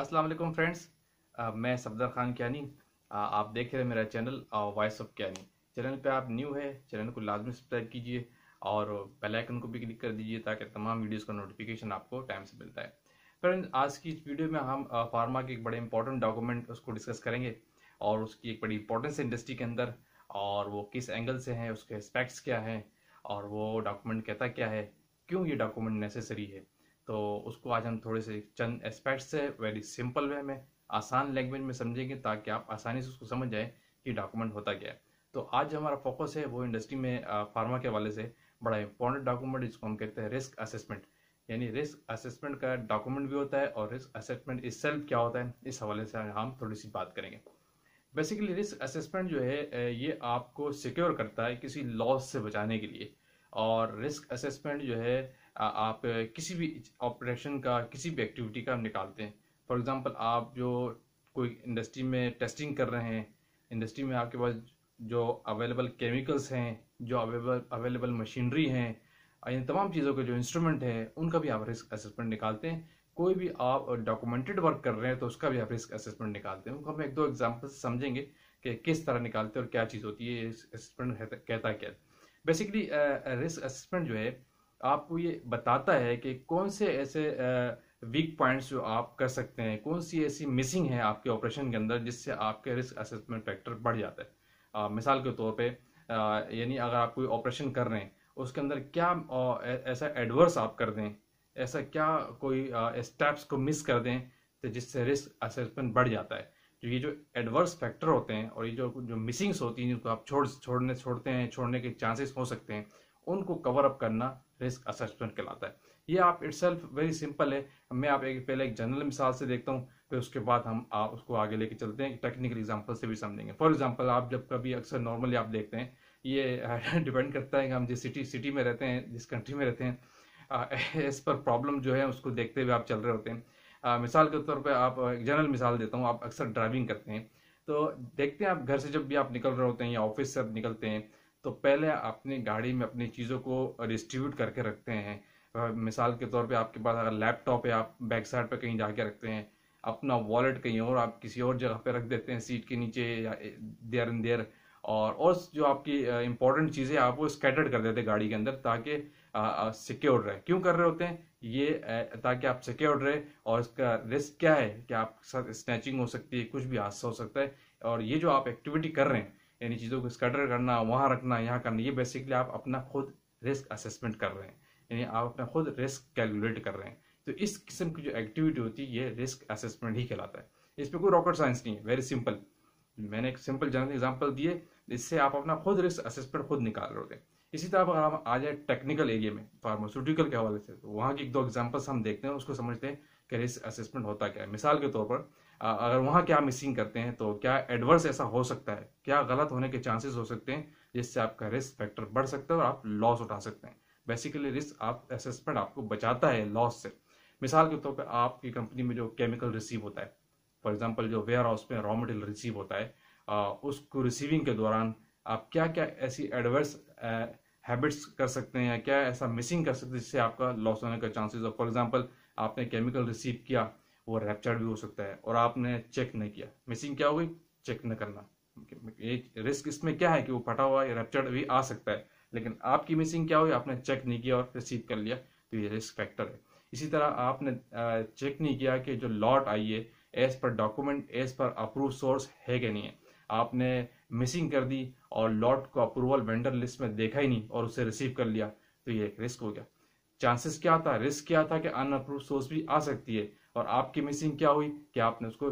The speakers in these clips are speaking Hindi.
अस्सलाम वालेकुम फ्रेंड्स मैं सफदर खान क्यानी आ, आप देख रहे हैं मेरा channel voice of Kyani channel पे आप न्यू है चैनल को लाजमी सब्सक्राइब कीजिए और बेल आइकन को भी क्लिक कर दीजिए ताकि तमाम वीडियोस का नोटिफिकेशन आपको टाइम से मिलता है फ्रेंड्स आज की इस वीडियो में हम फार्मा के एक बड़े इंपॉर्टेंट डॉक्यूमेंट उसको डिस्कस करेंगे और उसकी एक बड़ी इंपॉर्टेंस है इंडस्ट्री के अंदर और वो किस एंगल से है उसके एस्पेक्ट्स क्या हैं और वो डॉक्यूमेंट कहता क्या है क्यों ये डॉक्यूमेंट नेसेसरी है तो उसको आज हम थोड़े से चंद एस्पेक्ट से वेरी सिंपल वे में आसान लैंग्वेज में समझेंगे ताकि आप आसानी से उसको समझ जाए कि डॉक्यूमेंट होता क्या है तो आज हमारा फोकस है वो इंडस्ट्री में फार्मा के वाले से बड़ा इंपॉर्टेंट डॉक्यूमेंट जिसको हम कहते हैं रिस्क असेसमेंट यानी रिस्क असेसमेंट का डॉक्यूमेंट भी होता है और रिस्क असेसमेंट इस क्या होता है इस हवाले से हम थोड़ी सी बात करेंगे बेसिकली रिस्क असेसमेंट जो है ये आपको सिक्योर करता है किसी लॉस से बचाने के लिए और रिस्क असेसमेंट जो है आप किसी भी ऑपरेशन का किसी भी एक्टिविटी का निकालते हैं फॉर एग्ज़ाम्पल आप जो कोई इंडस्ट्री में टेस्टिंग कर रहे हैं इंडस्ट्री में आपके पास जो अवेलेबल केमिकल्स हैं जो अवेलेबल अवेलेबल मशीनरी हैं इन तमाम चीज़ों के जो इंस्ट्रूमेंट हैं उनका भी आप रिस्क असेसमेंट निकालते हैं कोई भी आप डॉक्यूमेंटेड वर्क कर रहे हैं तो उसका भी आप रिस्क असेसमेंट निकालते हैं उनको हम एक दो एग्जाम्पल समझेंगे कि किस तरह निकालते हैं और क्या चीज़ होती है असेसमेंट कहता क्या बेसिकली रिस्क असेसमेंट जो है आपको ये बताता है कि कौन से ऐसे वीक पॉइंट्स जो आप कर सकते हैं कौन सी ऐसी मिसिंग है आपके ऑपरेशन के अंदर जिससे आपके रिस्क असेसमेंट फैक्टर बढ़ जाता है आ, मिसाल के तौर पे यानी अगर आप कोई ऑपरेशन कर रहे हैं उसके अंदर क्या ऐसा एडवर्स आप कर दें ऐसा क्या कोई स्टेप्स को मिस कर दें तो जिससे रिस्क असेसमेंट बढ़ जाता है तो ये जो एडवर्स फैक्टर होते हैं और ये जो जो मिसिंग्स होती हैं जिनको आप छोड़ छोड़ने छोड़ते हैं छोड़ने के चांसेस हो सकते हैं उनको कवर अप करना रिस्क असेसमेंट कहलाता है ये आप इट्स वेरी सिंपल है मैं आप एक पहले एक जनरल मिसाल से देखता हूँ फिर उसके बाद हम आ, उसको आगे लेके चलते हैं टेक्निकल एग्जाम्पल से भी समझेंगे फॉर एग्जाम्पल आप जब कभी अक्सर नॉर्मली आप देखते हैं ये डिपेंड करता है कि हम जिस सिटी सिटी में रहते हैं जिस कंट्री में रहते हैं इस पर प्रॉब्लम जो है उसको देखते हुए आप चल रहे होते हैं आ, मिसाल के तौर पर आप जनरल मिसाल देता हूँ आप अक्सर ड्राइविंग करते हैं तो देखते हैं आप घर से जब भी आप निकल रहे होते हैं या ऑफिस से आप निकलते हैं तो पहले अपनी गाड़ी में अपनी चीज़ों को डिस्ट्रीब्यूट करके रखते हैं मिसाल के तौर पे आपके पास अगर लैपटॉप है आप बैक साइड पे कहीं जाके रखते हैं अपना वॉलेट कहीं और आप किसी और जगह पे रख देते हैं सीट के नीचे या देर एंड देर और और जो आपकी इंपॉर्टेंट चीज़ें आप वो स्कैटर्ड कर देते हैं गाड़ी के अंदर ताकि सिक्योर रहे क्यों कर रहे होते हैं ये ताकि आप सिक्योर रहे और इसका रिस्क क्या है कि आप साथ स्नैचिंग हो सकती है कुछ भी हादसा हो सकता है और ये जो आप एक्टिविटी कर रहे हैं यानी चीज़ों को स्कटर करना वहाँ रखना यहाँ करना ये बेसिकली आप अपना खुद रिस्क असेसमेंट कर रहे हैं यानी आप अपना खुद रिस्क कैलकुलेट कर रहे हैं तो इस किस्म की जो एक्टिविटी होती है ये रिस्क असेसमेंट ही कहलाता है इस पर कोई रॉकेट साइंस नहीं है वेरी सिंपल मैंने एक सिंपल जनरल एग्जाम्पल दिए इससे आप अपना खुद रिस्क असेसमेंट खुद निकाल रहे होते हैं इसी तरह अगर हम आ जाए टेक्निकल एरिया में फार्मास्यूटिकल के हवाले से तो वहाँ की एक दो एग्जाम्पल्स हम देखते हैं उसको समझते हैं कि रिस्क असेसमेंट होता क्या है मिसाल के तौर पर अगर वहाँ क्या मिसिंग करते हैं तो क्या एडवर्स ऐसा हो सकता है क्या गलत होने के चांसेस हो सकते हैं जिससे आपका रिस्क फैक्टर बढ़ सकता है और आप लॉस उठा सकते हैं बेसिकली रिस्क आप असेसमेंट आपको बचाता है लॉस से मिसाल के तौर पर आपकी कंपनी में जो केमिकल रिसीव होता है फॉर एग्जाम्पल जो वेयर हाउस में रॉ मटेरियल रिसीव होता है उसको रिसीविंग के दौरान आप क्या क्या ऐसी एडवर्स हैबिट्स कर सकते हैं या क्या ऐसा मिसिंग कर सकते हैं जिससे आपका लॉस होने का चांसेस हो फॉर एग्जाम्पल आपने केमिकल रिसीव किया वो रेपचर्ड भी हो सकता है और आपने चेक नहीं किया मिसिंग क्या हुई चेक न करना एक रिस्क इसमें क्या है कि वो फटा हुआ रेपचर्ड भी आ सकता है लेकिन आपकी मिसिंग क्या हुई आपने चेक नहीं किया और रिसीव कर लिया तो ये रिस्क फैक्टर है इसी तरह आपने चेक नहीं किया कि जो लॉट आई है as per document as per approve source है कि नहीं है आपने मिसिंग कर दी और लॉट को अप्रूवल वेंडर लिस्ट में देखा ही नहीं और उसे रिसीव कर लिया तो ये एक रिस्क हो गया चांसेस क्या था रिस्क क्या था कि अनअप्रूव सोर्स भी आ सकती है और आपकी मिसिंग क्या हुई कि आपने उसको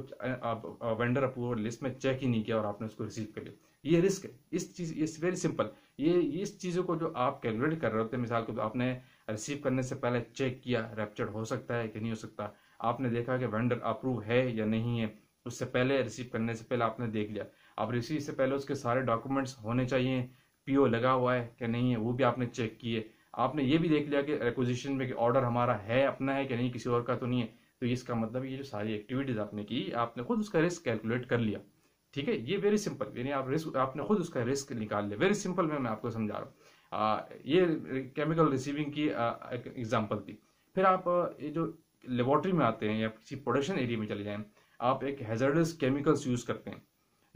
आप वेंडर अप्रूवल लिस्ट में चेक ही नहीं किया और आपने उसको रिसीव कर लिया ये रिस्क है इस चीज इस वेरी सिंपल ये इस चीज़ों को जो आप कैलकुलेट कर रहे होते हैं मिसाल के तो आपने रिसीव करने से पहले चेक किया रेपचर्ड हो सकता है कि नहीं हो सकता आपने देखा कि वेंडर अप्रूव है या नहीं है उससे पहले रिसीव करने से पहले आपने देख लिया आप रिसीव से पहले उसके सारे डॉक्यूमेंट्स होने चाहिए पीओ लगा हुआ है कि नहीं है वो भी आपने चेक किए आपने ये भी देख लिया कि रिक्वजिशन में कि ऑर्डर हमारा है अपना है कि नहीं किसी और का तो नहीं है तो इसका मतलब ये जो सारी एक्टिविटीज आपने की आपने खुद उसका रिस्क कैलकुलेट कर लिया ठीक है ये वेरी सिंपल यानी आप रिस्क आपने खुद उसका रिस्क निकाल लिया वेरी सिंपल में मैं आपको समझा रहा हूँ ये केमिकल रिसीविंग की एग्जाम्पल थी फिर आप ये जो लेबोरेटरी में आते हैं या किसी प्रोडक्शन एरिया में चले जाएं आप एक हेजर्डस केमिकल्स यूज़ करते हैं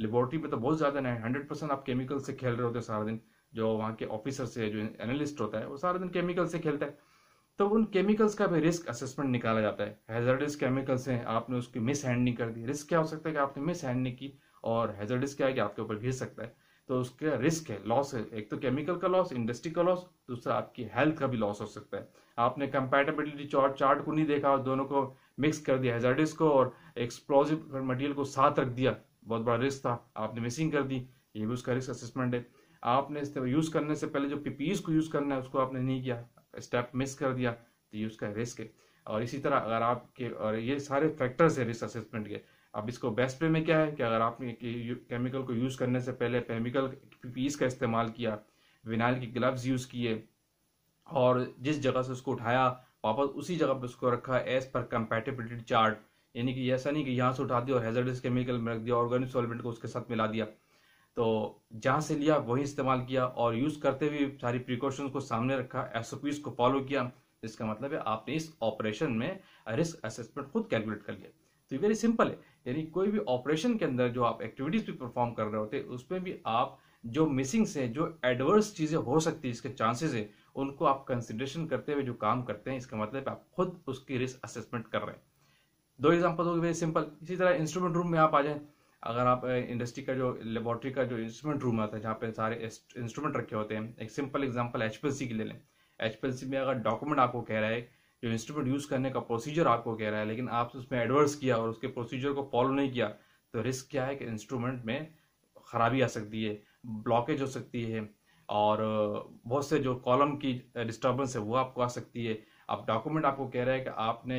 लेबोरेटरी में तो बहुत ज़्यादा ना हंड्रेड परसेंट आप केमिकल से खेल रहे होते हैं सारा दिन जो वहाँ के ऑफिसर से जो एनालिस्ट होता है वो सारा दिन केमिकल से खेलता है तो उन केमिकल्स का भी रिस्क असेसमेंट निकाला जाता है हैजर्डिस केमिकल्स हैं आपने उसकी मिस हैंडलिंग कर दी रिस्क क्या हो सकता है कि आपने मिस हैंडलिंग की और हैजर्डिस क्या है कि आपके ऊपर गिर सकता है तो उसका रिस्क है लॉस है एक तो केमिकल का लॉस इंडस्ट्री का लॉस दूसरा आपकी हेल्थ का भी लॉस हो सकता है आपने कंपेटेबिलिटी चार्ट चार्ट को नहीं देखा और दोनों को मिक्स कर दिया हैजर्डिस को और एक्सप्लोजिव मटेरियल को साथ रख दिया बहुत बड़ा रिस्क था आपने मिसिंग कर दी ये भी उसका रिस्क असेसमेंट है आपने इस यूज़ करने से पहले जो पीपीज को यूज़ करना है उसको आपने नहीं किया स्टेप मिस कर दिया तो ये उसका रिस्क है और इसी तरह अगर आपके और ये सारे फैक्टर्स हैं रिस्क असेसमेंट के अब इसको बेस्ट वे में क्या है कि अगर आपने केमिकल को यूज़ करने से पहले केमिकल पीस का इस्तेमाल किया विनाइल के ग्लव्स यूज़ किए और जिस जगह से उसको उठाया वापस उसी जगह पर उसको रखा एज पर कंपेटेबिलिटी चार्ट यानी कि ऐसा नहीं कि यहाँ से उठा दिया और हेजर्डस केमिकल में रख दिया ऑर्गेनिक सॉल्वेंट को उसके साथ मिला दिया तो जहाँ से लिया वही इस्तेमाल किया और यूज़ करते हुए सारी प्रिकॉशन को सामने रखा एस को फॉलो किया इसका मतलब है आपने इस ऑपरेशन में रिस्क असेसमेंट खुद कैलकुलेट कर लिया तो ये वेरी सिंपल है यानी कोई भी ऑपरेशन के अंदर जो आप एक्टिविटीज भी परफॉर्म कर रहे होते हैं उसमें भी आप जो मिसिंग्स हैं जो एडवर्स चीज़ें हो सकती है इसके चांसेस हैं उनको आप कंसिडरेशन करते हुए जो काम करते हैं इसका मतलब आप खुद उसकी रिस्क असेसमेंट कर रहे हैं दो एग्जाम्पल हो गए वेरी सिंपल इसी तरह इंस्ट्रूमेंट रूम में आप आ जाए अगर आप इंडस्ट्री का जो लेबोरेटरी का जो इंस्ट्रूमेंट रूम आता है जहाँ पे सारे इंस्ट्रूमेंट रखे होते हैं एक सिंपल एग्जांपल एच की ले लें एच में अगर डॉक्यूमेंट आपको कह रहा है जो इंस्ट्रूमेंट यूज़ करने का प्रोसीजर आपको कह रहा है लेकिन आपने उसमें एडवर्स किया और उसके प्रोसीजर को फॉलो नहीं किया तो रिस्क क्या है कि इंस्ट्रूमेंट में खराबी आ सकती है ब्लॉकेज हो सकती है और बहुत से जो कॉलम की डिस्टर्बेंस है वो आपको आ सकती है अब डॉक्यूमेंट आपको कह रहा है कि आपने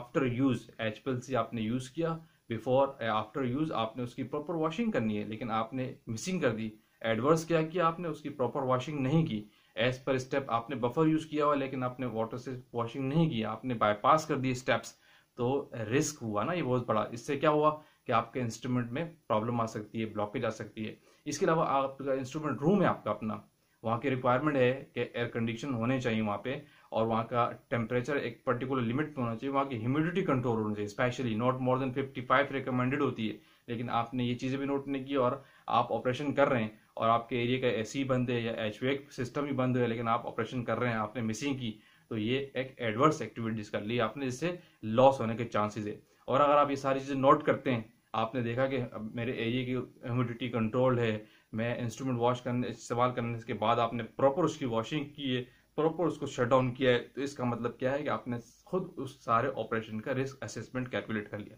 आफ्टर यूज़ एच आपने यूज़ किया बिफोर आफ्टर यूज़ आपने उसकी प्रॉपर वॉशिंग करनी है लेकिन आपने मिसिंग कर दी एडवर्स क्या किया आपने उसकी प्रॉपर वॉशिंग नहीं की एज पर स्टेप आपने बफर यूज़ किया हुआ लेकिन आपने वाटर से वॉशिंग नहीं किया आपने बाईपास कर दिए स्टेप्स तो रिस्क हुआ ना ये बहुत बड़ा इससे क्या हुआ कि आपके इंस्ट्रूमेंट में प्रॉब्लम आ सकती है ब्लॉकेज आ सकती है इसके अलावा आपका इंस्ट्रूमेंट रूम है आपका अपना वहाँ की रिक्वायरमेंट है कि एयर कंडीशन होने चाहिए वहाँ पे और वहाँ का टेम्परेचर एक पर्टिकुलर लिमिट पर होना चाहिए वहाँ की ह्यूमिडिटी कंट्रोल होनी चाहिए specially not more than 55 recommended होती है लेकिन आपने ये चीज़ें भी नोट नहीं की और आप ऑपरेशन कर रहे हैं और आपके एरिया का ए सी बंद है या एच सिस्टम ही बंद है लेकिन आप ऑपरेशन कर रहे हैं आपने मिसिंग की तो ये एक एडवर्स एक्टिविटीज कर ली आपने जिससे लॉस होने के चांसेज है और अगर आप ये सारी चीज़ें नोट करते हैं आपने देखा कि मेरे एरिया की ह्यूमिडिटी कंट्रोल है में इंस्ट्रूमेंट वॉश करने इस्तेमाल करने के बाद आपने प्रॉपर उसकी वॉशिंग की है प्रॉपर उसको शट डाउन किया है तो इसका मतलब क्या है कि आपने खुद उस सारे ऑपरेशन का रिस्क असेसमेंट कैलकुलेट कर लिया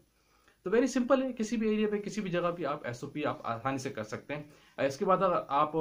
तो वेरी सिंपल है किसी भी एरिया पे किसी भी जगह पे आप एस आप आसानी से कर सकते हैं इसके बाद आप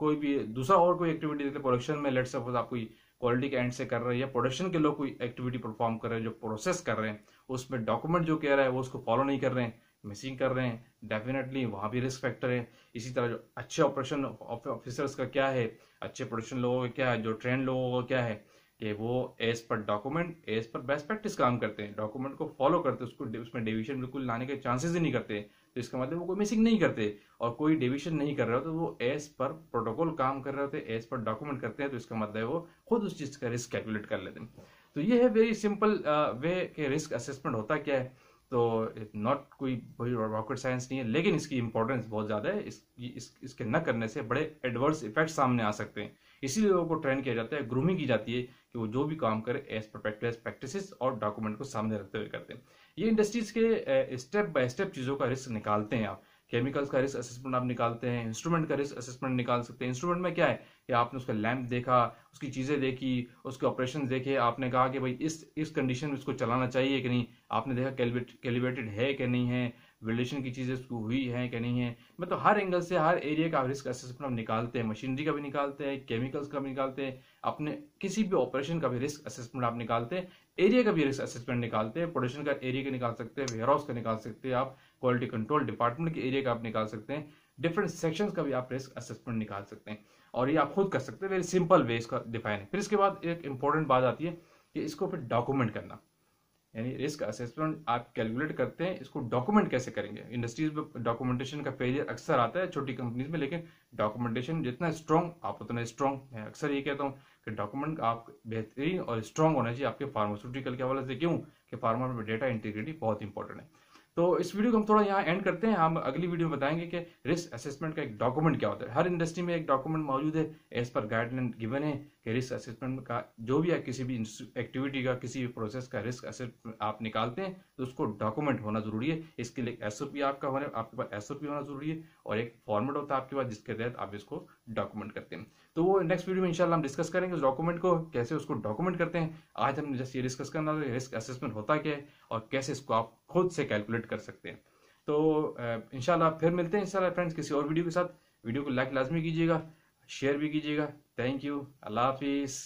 कोई भी दूसरा और कोई एक्टिविटी देते प्रोडक्शन में लेट सपोज आप कोई क्वालिटी के एंड से कर रहे हैं या प्रोडक्शन के लोग कोई एक्टिविटी परफॉर्म कर रहे हैं जो प्रोसेस कर रहे हैं उसमें डॉक्यूमेंट जो कह रहा है वो उसको फॉलो नहीं कर रहे हैं मिसिंग कर रहे हैं डेफिनेटली वहाँ भी रिस्क फैक्टर है इसी तरह जो अच्छे ऑपरेशन ऑफिसर्स का क्या है अच्छे प्रोडक्शन लोगों का क्या है जो ट्रेंड लोगों का क्या है कि वो as per document as per best practice काम करते हैं डॉक्यूमेंट को फॉलो करते हैं उसको उसमें डिविशन बिल्कुल लाने के चांसेस ही नहीं करते तो इसका मतलब वो कोई मिसिंग नहीं करते और कोई डिविशन नहीं कर रहे हो तो वो एज पर प्रोटोकॉल काम कर रहे होते एज पर डॉक्यूमेंट करते हैं तो इसका मतलब वो खुद उस चीज़ का रिस्क कैलकुलेट कर लेते हैं तो ये है वेरी सिंपल वे के रिस्क असेसमेंट होता क्या है तो नॉट कोई रॉकेट साइंस नहीं है लेकिन इसकी इंपॉर्टेंस बहुत ज़्यादा है इस, इस इसके न करने से बड़े एडवर्स इफेक्ट सामने आ सकते हैं इसीलिए लोगों को ट्रेन किया जाता है ग्रूमिंग की जाती है कि वो जो भी काम करे एज परफेक्टलेस प्रैक्टिस और डॉक्यूमेंट को सामने रखते हुए करते हैं ये इंडस्ट्रीज के स्टेप बाय स्टेप चीज़ों का रिस्क निकालते हैं आप केमिकल्स का रिस्क असेसमेंट आप निकालते हैं इंस्ट्रूमेंट का रिस्क असेसमेंट निकाल सकते हैं इंस्ट्रूमेंट में क्या है कि आपने उसका लैंप देखा उसकी चीज़ें देखी उसके ऑपरेशन देखे आपने कहा कि भाई इस इस कंडीशन में इसको चलाना चाहिए कि नहीं आपने देखा कैलिबेटेड है कि नहीं है वेल्डेशन की चीज़ें उसको हुई हैं कि नहीं है मतलब हर एंगल से हर एरिया का रिस्क असेसमेंट आप निकालते हैं मशीनरी का भी निकालते हैं केमिकल्स का भी निकालते हैं अपने किसी भी ऑपरेशन का भी रिस्क असेसमेंट आप निकालते हैं एरिया का भी रिस्क असेसमेंट निकालते हैं प्रोडक्शन का एरिया का निकाल सकते हैं वेयर हाउस का निकाल सकते हैं आप क्वालिटी कंट्रोल डिपार्टमेंट के एरिया का आप निकाल सकते हैं डिफरेंट सेक्शंस का भी आप रिस्क असेसमेंट निकाल सकते हैं और ये आप खुद कर सकते हैं वेरी सिंपल वे इसका डिफाइन है फिर इसके बाद एक इंपॉर्टेंट बात आती है कि इसको फिर डॉक्यूमेंट करना यानी रिस्क असेसमेंट आप कैलकुलेट करते हैं इसको डॉक्यूमेंट कैसे करेंगे इंडस्ट्रीज में डॉक्यूमेंटेशन का फेलियर अक्सर आता है छोटी कंपनीज में लेकिन डॉक्यूमेंटेशन जितना स्ट्रॉन्ग आप उतना स्ट्रॉन्ग मैं अक्सर ये कहता हूँ कि डॉक्यूमेंट आप बेहतरीन और स्ट्रॉन्ग होना चाहिए आपके फार्मास्यूटिकल के हवाले से क्यों कि फार्मा में डेटा इंटीग्रिटी बहुत इंपॉर्टेंट है तो इस वीडियो को हम थोड़ा यहाँ एंड करते हैं हम अगली वीडियो में बताएंगे कि रिस्क असेसमेंट का एक डॉक्यूमेंट क्या होता है हर इंडस्ट्री में एक डॉक्यूमेंट मौजूद है एज पर गाइडलाइन गिवन है कि रिस्क असेसमेंट का जो भी है किसी भी एक्टिविटी का किसी भी प्रोसेस का रिस्क असेसमेंट आप निकालते हैं तो उसको डॉक्यूमेंट होना जरूरी है इसके लिए एस आपका होने आपके पास एस होना जरूरी है और एक फॉर्मेट होता है आपके पास जिसके तहत आप इसको डॉक्यूमेंट करते हैं तो वो नेक्स्ट वीडियो में इंशाल्लाह हम डिस्कस करेंगे उस डॉक्यूमेंट को कैसे उसको डॉक्यूमेंट करते हैं आज हमने जैसे ये डिस्कस करना था रिस्क असेसमेंट होता क्या है और कैसे इसको आप खुद से कैलकुलेट कर सकते हैं तो इंशाल्लाह फिर मिलते हैं इंशाल्लाह फ्रेंड्स किसी और वीडियो के साथ वीडियो को लाइक लाजमी कीजिएगा शेयर भी कीजिएगा थैंक यू अल्लाह हाफिज़